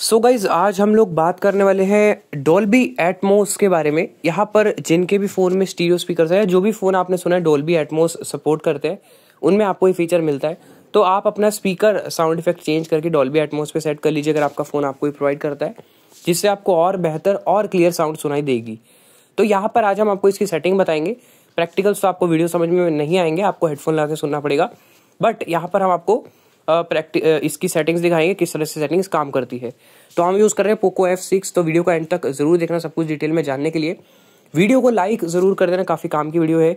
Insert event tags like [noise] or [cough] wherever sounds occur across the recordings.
सो so guys आज हम लोग बात करने वाले हैं डोल्बी एटमोस के बारे में यहाँ पर जिनके भी फ़ोन में स्टीरियो स्पीकर्स है जो भी फ़ोन आपने सुना है डोल्बी एटमोस सपोर्ट करते हैं उनमें आपको ये फीचर मिलता है तो आप अपना स्पीकर साउंड इफेक्ट चेंज करके डोल्बी एटमोस पे सेट कर लीजिए अगर आपका फ़ोन आपको प्रोवाइड करता है जिससे आपको और बेहतर और क्लियर साउंड सुनाई देगी तो यहाँ पर आज हम आपको इसकी सेटिंग बताएंगे प्रैक्टिकल्स तो आपको वीडियो समझ में नहीं आएंगे आपको हेडफोन लगा के सुनना पड़ेगा बट यहाँ पर हम आपको प्रैक्टिस इसकी सेटिंग्स दिखाएंगे किस तरह से सेटिंग्स काम करती है तो हम यूज़ कर रहे हैं पोको एफ सिक्स तो वीडियो को एंड तक ज़रूर देखना सब कुछ डिटेल में जानने के लिए वीडियो को लाइक ज़रूर कर देना काफ़ी काम की वीडियो है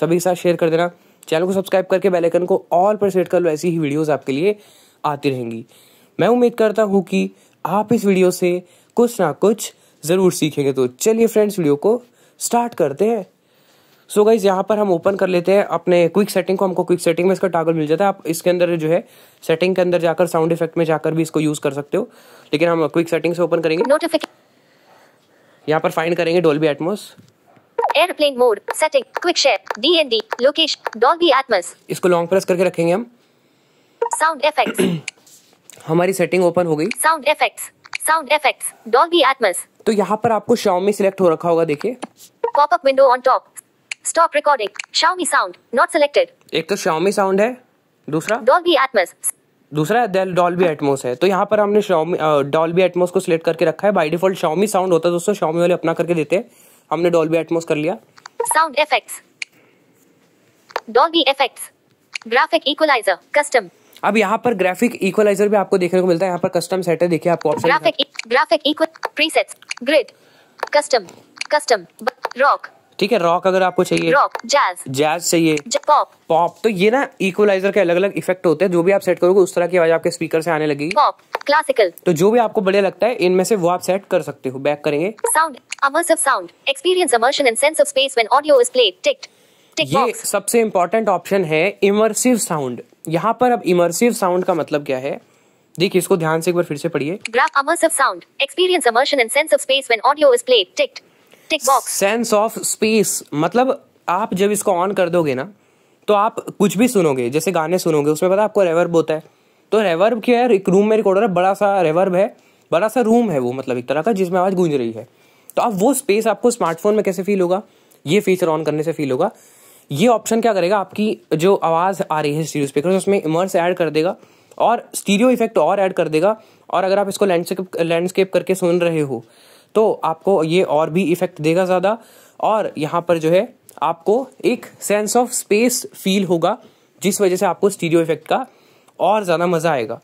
सभी के साथ शेयर कर देना चैनल को सब्सक्राइब करके बेलाइकन को ऑल पर सेट कर लो ऐसी ही वीडियोज आपके लिए आती रहेंगी मैं उम्मीद करता हूँ कि आप इस वीडियो से कुछ ना कुछ ज़रूर सीखेंगे तो चलिए फ्रेंड्स वीडियो को स्टार्ट करते हैं सो गाइज यहाँ पर हम ओपन कर लेते हैं अपने क्विक सेटिंग को हमको क्विक सेटिंग में इसका टागल मिल जाता है आप इसके अंदर जो है सेटिंग के अंदर जाकर साउंड इफेक्ट में जाकर भी इसको यूज कर सकते हो लेकिन हम क्विक सेटिंग से ओपन करेंगे यहाँ पर फाइंड करेंगे Dolby Atmos airplane mode setting quick share DND location Dolby Atmos इसको लॉन्ग प्रेस करके रखेंगे हम साउंड इफेक्ट्स [clears throat] हमारी सेटिंग ओपन हो गई sound effects sound effects Dolby Atmos तो यहाँ पर आपको शाओमी सिलेक्ट हो रखा होगा देखिए popup window on top stop recording Xiaomi sound not selected एक तो शाओमी साउंड है दूसरा डॉल्बी एटमस दूसरा डॉल्बी एटमोस है तो यहाँ पर हमने शाओमी डॉल्बी एटमोस को सिलेक्ट करके रखा है बाई डिफॉल्ट शाओमी साउंड होता है दोस्तों शाओमी वाले अपना करके देते हैं हमने डॉल्बी एटमोस कर लिया sound effects Dolby effects graphic equaliser custom अब यहाँ पर ग्राफिक इक्वलाइजर भी आपको देखने को मिलता है यहाँ पर कस्टम सेट है देखिए आपको option graphic graphic equal presets grid custom custom rock ठीक है रॉक अगर आपको चाहिए रॉक जैज जैज चाहिए पॉप पॉप तो ये ना इक्वलाइजर के अलग अलग इफेक्ट होते हैं जो भी आप सेट करोगे उस तरह की आवाज आपके स्पीकर से आने लगेगी पॉप क्लासिकल तो जो भी आपको बढ़िया लगता है इनमें से वो आप सेट कर सकते हो बैक करेंगे sound immersive sound experience immersion and sense of space when audio is played ticked ये सबसे इंपॉर्टेंट ऑप्शन है इमर्सिव साउंड यहाँ पर अब इमर्सिव साउंड का मतलब क्या है देखिए इसको ध्यान से एक बार फिर से पढ़िए graph immersive sound experience immersion and sense of space when audio is played ticked tick box sense of space मतलब आप जब इसको ऑन कर दोगे ना तो आप कुछ भी सुनोगे जैसे गाने सुनोगे उसमें पता आपको रेवर्ब होता है तो रेवर्ब क्या है एक रूम में रिकॉर्डर है बड़ा सा रेवर्ब है बड़ा सा रूम है वो मतलब एक तरह का जिसमें आवाज़ गूंज रही है तो आप वो स्पेस आपको स्मार्टफोन में कैसे फील होगा ये फीचर ऑन करने से फील होगा ये ऑप्शन क्या करेगा आपकी जो आवाज़ आ रही है स्टीरियो स्पीकर उसमें इमर्स ऐड कर देगा और स्टीरियो इफेक्ट और ऐड कर देगा और अगर आप इसको लैंडस्केप लैंडस्केप करके सुन रहे हो तो आपको ये और भी इफेक्ट देगा ज़्यादा और यहाँ पर जो है आपको एक सेंस ऑफ स्पेस फील होगा जिस वजह से आपको स्टीरियो इफेक्ट का और ज़्यादा मज़ा आएगा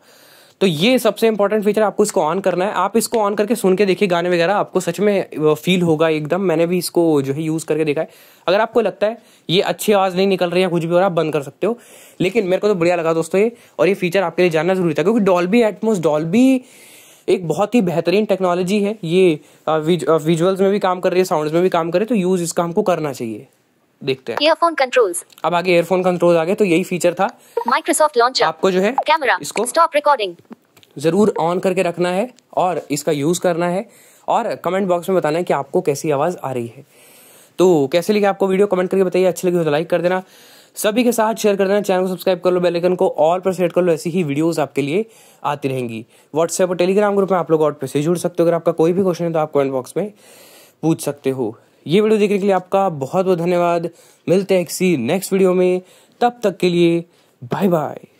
तो ये सबसे इंपॉर्टेंट फीचर आपको इसको ऑन करना है आप इसको ऑन करके सुन के देखिए गाने वगैरह आपको सच में फील होगा एकदम मैंने भी इसको जो है यूज़ करके देखा है अगर आपको लगता है ये अच्छी आवाज़ नहीं निकल रही है कुछ भी और आप बंद कर सकते हो लेकिन मेरे को तो बढ़िया लगा दोस्तों ये और ये फीचर आपके लिए जानना ज़रूरी था क्योंकि डॉल्बी एटमोस डॉल्बी एक बहुत ही बेहतरीन टेक्नोलॉजी है ये विजुअल्स में भी काम कर रही है साउंड्स में भी काम कर रही है तो यूज इसका हमको करना चाहिए देखते हैं ईयरफोन कंट्रोल्स अब आगे एयरफोन कंट्रोल आ गए तो यही फीचर था माइक्रोसॉफ्ट लॉन्च आपको जो है कैमरा इसको स्टॉप रिकॉर्डिंग जरूर ऑन करके रखना है और इसका यूज करना है और कमेंट बॉक्स में बताना है कि आपको कैसी आवाज़ आ रही है तो कैसे लगी आपको वीडियो कमेंट करके बताइए अच्छी लगी हो तो लाइक कर देना सभी के साथ शेयर कर देना चैनल को सब्सक्राइब कर लो आइकन को ऑल पर सेट कर लो ऐसी ही वीडियोज़ आपके लिए आती रहेंगी व्हाट्सएप और टेलीग्राम ग्रुप में आप लोग आउट से जुड़ सकते हो अगर आपका कोई भी क्वेश्चन है तो आप कमेंट बॉक्स में पूछ सकते हो ये वीडियो देखने के लिए आपका बहुत बहुत धन्यवाद मिलते हैं किसी नेक्स्ट वीडियो में तब तक के लिए बाय बाय